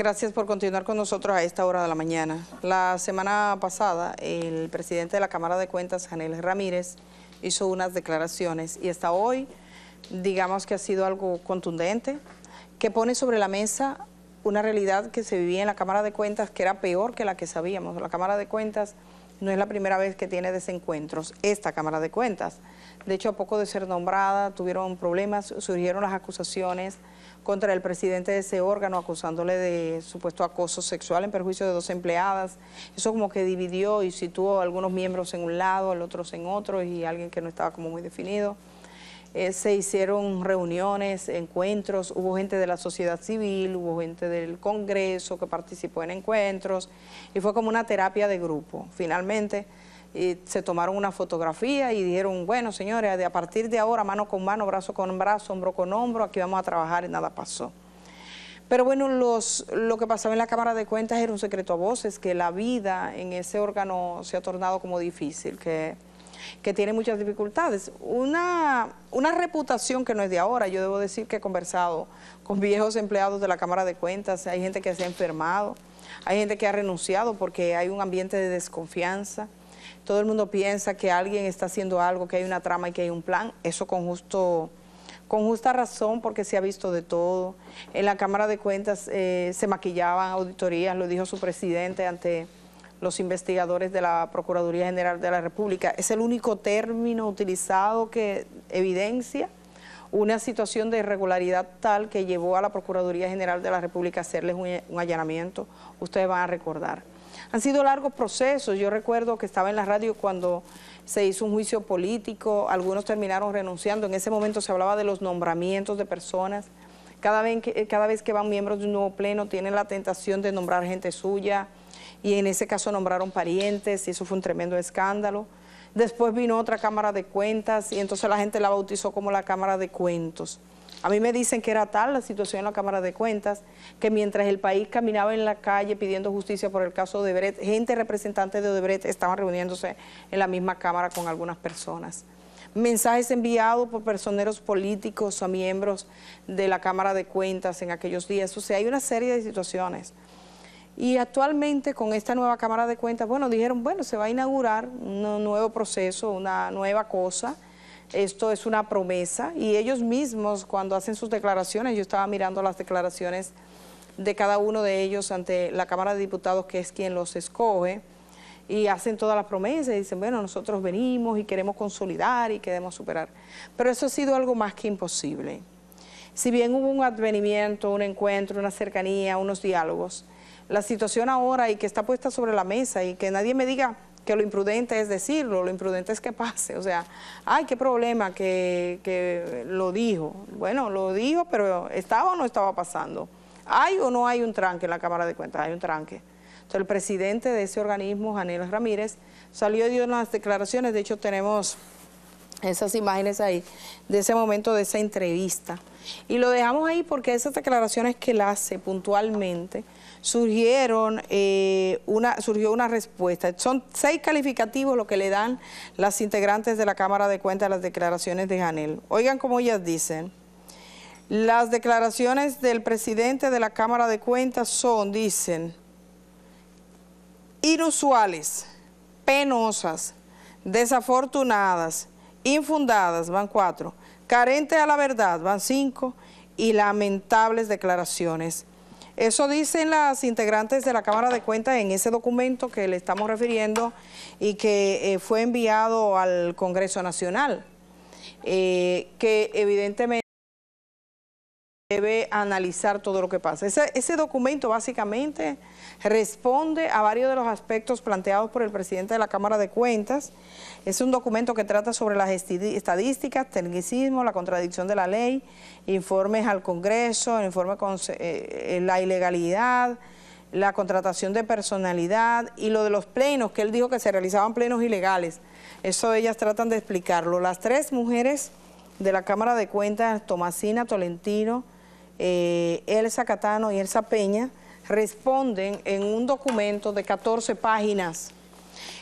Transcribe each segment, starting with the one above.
Gracias por continuar con nosotros a esta hora de la mañana. La semana pasada, el presidente de la Cámara de Cuentas, Janel Ramírez, hizo unas declaraciones y hasta hoy, digamos que ha sido algo contundente, que pone sobre la mesa una realidad que se vivía en la Cámara de Cuentas que era peor que la que sabíamos. La Cámara de Cuentas no es la primera vez que tiene desencuentros esta Cámara de Cuentas. De hecho, a poco de ser nombrada, tuvieron problemas, surgieron las acusaciones contra el presidente de ese órgano, acusándole de supuesto acoso sexual en perjuicio de dos empleadas. Eso como que dividió y situó a algunos miembros en un lado, al otros en otro, y alguien que no estaba como muy definido. Eh, se hicieron reuniones, encuentros, hubo gente de la sociedad civil, hubo gente del Congreso que participó en encuentros y fue como una terapia de grupo. Finalmente se tomaron una fotografía y dijeron, bueno señores, a partir de ahora mano con mano, brazo con brazo, hombro con hombro, aquí vamos a trabajar y nada pasó. Pero bueno, lo que pasaba en la Cámara de Cuentas era un secreto a voces, que la vida en ese órgano se ha tornado como difícil, que que tiene muchas dificultades. Una, reputación que no es de ahora, yo debo decir que he conversado con viejos empleados de la Cámara de Cuentas, hay gente que se ha enfermado, hay gente que ha renunciado porque hay un ambiente de desconfianza. Todo el mundo piensa que alguien está haciendo algo, que hay una trama y que hay un plan. Eso con justo con justa razón porque se ha visto de todo. En la Cámara de Cuentas eh, se maquillaban auditorías, lo dijo su presidente ante los investigadores de la Procuraduría General de la República. Es el único término utilizado que evidencia una situación de irregularidad tal que llevó a la Procuraduría General de la República a hacerles un, allanamiento, ustedes van a recordar. Han sido largos procesos, yo recuerdo que estaba en la radio cuando se hizo un juicio político, algunos terminaron renunciando, en ese momento se hablaba de los nombramientos de personas, cada vez que, cada vez que van miembros de un nuevo pleno tienen la tentación de nombrar gente suya, y en ese caso nombraron parientes y eso fue un tremendo escándalo. Después vino otra Cámara de Cuentas y entonces la gente la bautizó como la Cámara de Cuentos. A mí me dicen que era tal la situación en la Cámara de Cuentas que mientras el país caminaba en la calle pidiendo justicia por el caso de Odebrecht, gente representante de Odebrecht estaban reuniéndose en la misma Cámara con algunas personas. Mensajes enviados por personeros políticos o miembros de la Cámara de Cuentas en aquellos días. O sea, hay una serie de situaciones. Y actualmente con esta nueva Cámara de Cuentas, bueno, dijeron, bueno, se va a inaugurar un nuevo proceso, una nueva cosa. Esto es una promesa y ellos mismos cuando hacen sus declaraciones, yo estaba mirando las declaraciones de cada uno de ellos ante la Cámara de Diputados, que es quien los escoge, y hacen todas las promesas y dicen, bueno, nosotros venimos y queremos consolidar y queremos superar. Pero eso ha sido algo más que imposible. Si bien hubo un advenimiento, un encuentro, una cercanía, unos diálogos, la situación ahora y que está puesta sobre la mesa y que nadie me diga que lo imprudente es decirlo, lo imprudente es que pase. O sea, ay, qué problema que, lo dijo. Bueno, lo dijo, pero ¿estaba o no estaba pasando? ¿Hay o no hay un tranque en la Cámara de Cuentas? Hay un tranque. Entonces, el presidente de ese organismo, Janela Ramírez, salió y dio unas declaraciones. De hecho, tenemos esas imágenes ahí, de ese momento, de esa entrevista. Y lo dejamos ahí porque esas declaraciones que él hace puntualmente surgieron, eh, una, surgió una respuesta. Son seis calificativos lo que le dan las integrantes de la Cámara de Cuentas a las declaraciones de Janel. Oigan cómo ellas dicen. Las declaraciones del presidente de la Cámara de Cuentas son, dicen, inusuales, penosas, desafortunadas, infundadas, van cuatro, carentes a la verdad, van cinco, y lamentables declaraciones, eso dicen las integrantes de la Cámara de Cuentas en ese documento que le estamos refiriendo y que eh, fue enviado al Congreso Nacional, eh, que evidentemente debe analizar todo lo que pasa. Ese, documento básicamente responde a varios de los aspectos planteados por el presidente de la Cámara de Cuentas. Es un documento que trata sobre las estadísticas, tecnicismo, la contradicción de la ley, informes al Congreso, con eh, la ilegalidad, la contratación de personalidad y lo de los plenos, que él dijo que se realizaban plenos ilegales. Eso ellas tratan de explicarlo. Las tres mujeres de la Cámara de Cuentas, Tomasina Tolentino, eh, Elsa Catano y Elsa Peña, responden en un documento de 14 páginas.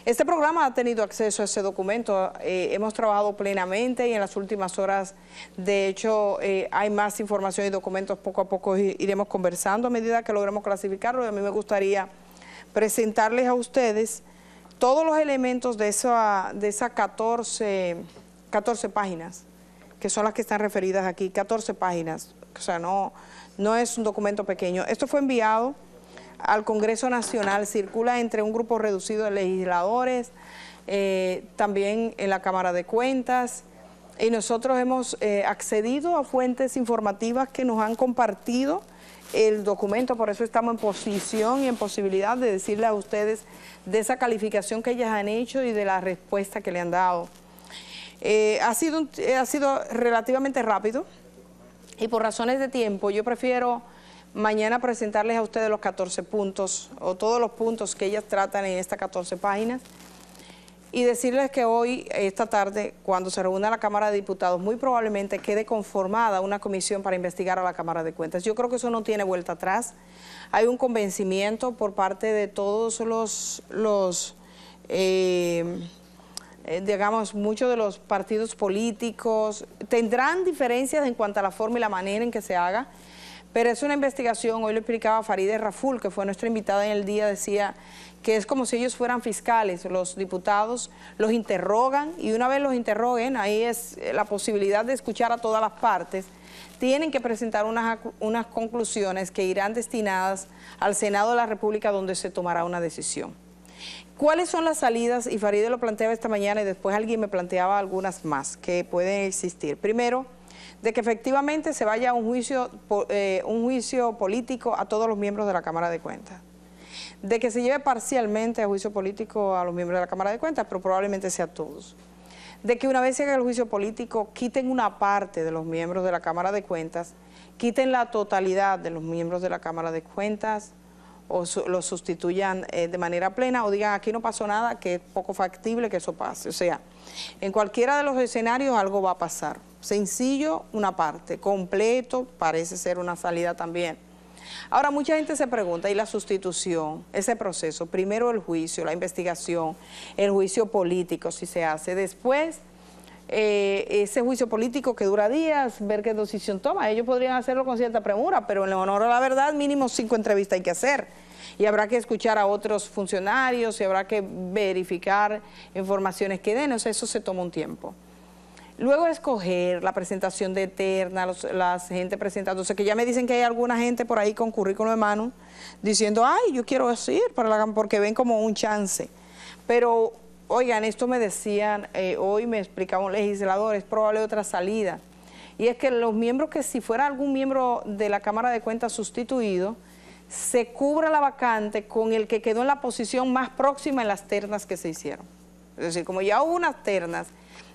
Este programa ha tenido acceso a ese documento, eh, hemos trabajado plenamente y en las últimas horas, de hecho, eh, hay más información y documentos poco a poco iremos conversando a medida que logremos clasificarlo y a mí me gustaría presentarles a ustedes todos los elementos de esas 14, 14 páginas, que son las que están referidas aquí, 14 páginas, o sea, no, no es un documento pequeño. Esto fue enviado al Congreso Nacional, circula entre un grupo reducido de legisladores, eh, también en la Cámara de Cuentas, y nosotros hemos eh, accedido a fuentes informativas que nos han compartido el documento, por eso estamos en posición y en posibilidad de decirle a ustedes de esa calificación que ellas han hecho y de la respuesta que le han dado. Eh, ha, sido, ha sido relativamente rápido, y por razones de tiempo, yo prefiero mañana presentarles a ustedes los 14 puntos o todos los puntos que ellas tratan en estas 14 páginas y decirles que hoy, esta tarde, cuando se reúna la Cámara de Diputados, muy probablemente quede conformada una comisión para investigar a la Cámara de Cuentas. Yo creo que eso no tiene vuelta atrás. Hay un convencimiento por parte de todos los... los eh, eh, digamos, muchos de los partidos políticos, tendrán diferencias en cuanto a la forma y la manera en que se haga, pero es una investigación, hoy lo explicaba Farideh Raful, que fue nuestra invitada en el día, decía que es como si ellos fueran fiscales, los diputados los interrogan y una vez los interroguen, ahí es eh, la posibilidad de escuchar a todas las partes, tienen que presentar unas conclusiones que irán destinadas al Senado de la República donde se tomará una decisión. ¿Cuáles son las salidas? Y Faride lo planteaba esta mañana y después alguien me planteaba algunas más que pueden existir. Primero, de que efectivamente se vaya a un juicio, eh, un juicio político a todos los miembros de la Cámara de Cuentas de que se lleve parcialmente a juicio político a los miembros de la Cámara de Cuentas, pero probablemente sea a todos. De que una vez se haga el juicio político, quiten una parte de los miembros de la Cámara de Cuentas, quiten la totalidad de los miembros de la Cámara de Cuentas, o lo sustituyan eh, de manera plena o digan aquí no pasó nada, que es poco factible que eso pase. O sea, en cualquiera de los escenarios algo va a pasar. Sencillo, una parte. Completo, parece ser una salida también. Ahora, mucha gente se pregunta, ¿y la sustitución? Ese proceso, primero el juicio, la investigación, el juicio político, si se hace, después eh, ese juicio político que dura días, ver qué decisión toma. Ellos podrían hacerlo con cierta premura, pero en honor a la verdad, mínimo cinco entrevistas hay que hacer. Y habrá que escuchar a otros funcionarios y habrá que verificar informaciones que den. O eso se toma un tiempo. Luego escoger la presentación de Eterna, los, la gente presentándose, que ya me dicen que hay alguna gente por ahí con currículum de mano, diciendo, ay, yo quiero decir, porque ven como un chance. Pero Oigan, esto me decían, eh, hoy me explicaba un legislador, es probable otra salida. Y es que los miembros que si fuera algún miembro de la Cámara de Cuentas sustituido, se cubra la vacante con el que quedó en la posición más próxima en las ternas que se hicieron. Es decir, como ya hubo unas ternas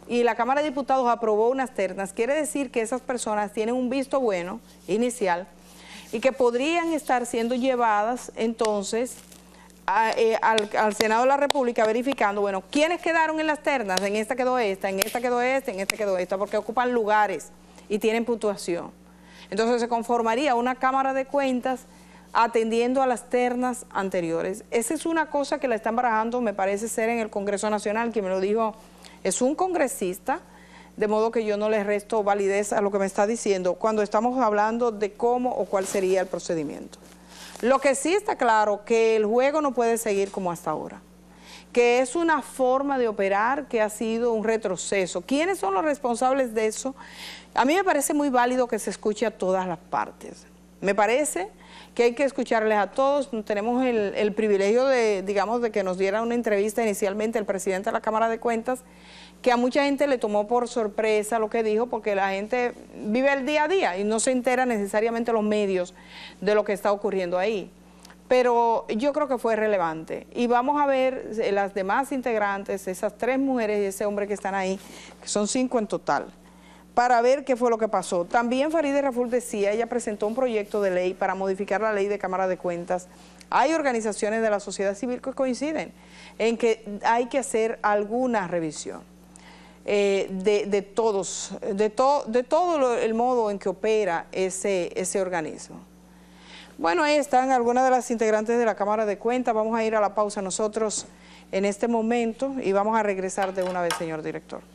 y la Cámara de Diputados aprobó unas ternas, quiere decir que esas personas tienen un visto bueno inicial y que podrían estar siendo llevadas entonces eh, al, al, Senado de la República verificando, bueno, quiénes quedaron en las ternas, en esta quedó esta, en esta quedó esta, en esta quedó esta, porque ocupan lugares y tienen puntuación. Entonces se conformaría una Cámara de Cuentas atendiendo a las ternas anteriores. Esa es una cosa que la están barajando, me parece ser en el Congreso Nacional, quien me lo dijo es un congresista, de modo que yo no le resto validez a lo que me está diciendo cuando estamos hablando de cómo o cuál sería el procedimiento. Lo que sí está claro que el juego no puede seguir como hasta ahora que es una forma de operar que ha sido un retroceso. ¿Quiénes son los responsables de eso? A mí me parece muy válido que se escuche a todas las partes. Me parece que hay que escucharles a todos. Tenemos el, privilegio de, digamos, de que nos diera una entrevista inicialmente el presidente de la Cámara de Cuentas que a mucha gente le tomó por sorpresa lo que dijo, porque la gente vive el día a día y no se entera necesariamente los medios de lo que está ocurriendo ahí. Pero yo creo que fue relevante. Y vamos a ver eh, las demás integrantes, esas tres mujeres y ese hombre que están ahí, que son cinco en total para ver qué fue lo que pasó. También Farideh Raful decía, ella presentó un proyecto de ley para modificar la ley de Cámara de Cuentas. Hay organizaciones de la sociedad civil que coinciden en que hay que hacer alguna revisión. Eh, de, de, todos, de, de todo el modo en que opera ese, ese organismo. Bueno, ahí están algunas de las integrantes de la Cámara de Cuentas. Vamos a ir a la pausa nosotros en este momento y vamos a regresar de una vez, señor director.